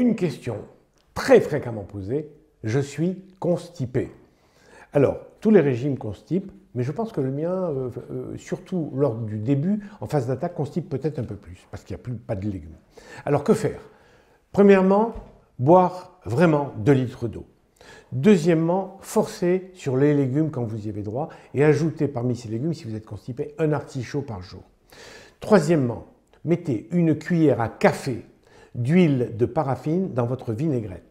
Une question très fréquemment posée, je suis constipé. Alors, tous les régimes constipent, mais je pense que le mien, euh, euh, surtout lors du début, en phase d'attaque, constipe peut-être un peu plus, parce qu'il n'y a plus pas de légumes. Alors, que faire Premièrement, boire vraiment 2 litres d'eau. Deuxièmement, forcer sur les légumes quand vous y avez droit et ajouter parmi ces légumes, si vous êtes constipé, un artichaut par jour. Troisièmement, mettez une cuillère à café d'huile de paraffine dans votre vinaigrette.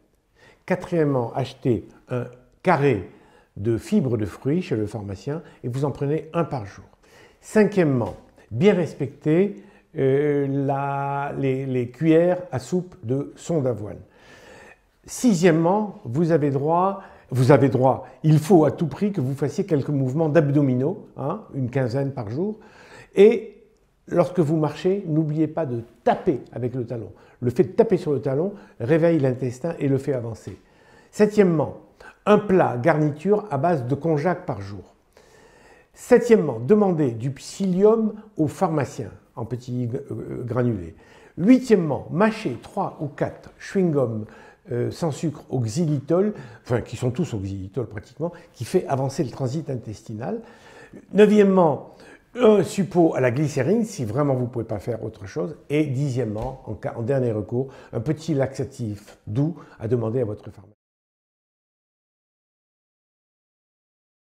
Quatrièmement, achetez un carré de fibres de fruits chez le pharmacien et vous en prenez un par jour. Cinquièmement, bien respecter euh, les, cuillères à soupe de son d'avoine. Sixièmement, vous avez droit, vous avez droit, il faut à tout prix que vous fassiez quelques mouvements d'abdominaux, hein, une quinzaine par jour, et Lorsque vous marchez, n'oubliez pas de taper avec le talon. Le fait de taper sur le talon réveille l'intestin et le fait avancer. Septièmement, un plat garniture à base de konjac par jour. Septièmement, demandez du psyllium au pharmacien en petits euh, granulés. Huitièmement, mâchez trois ou quatre chewing-gums euh, sans sucre au xylitol, enfin qui sont tous au xylitol pratiquement, qui fait avancer le transit intestinal. Neuvièmement, un suppôt à la glycérine si vraiment vous ne pouvez pas faire autre chose. Et dixièmement, en, cas, en dernier recours, un petit laxatif doux à demander à votre pharmacien.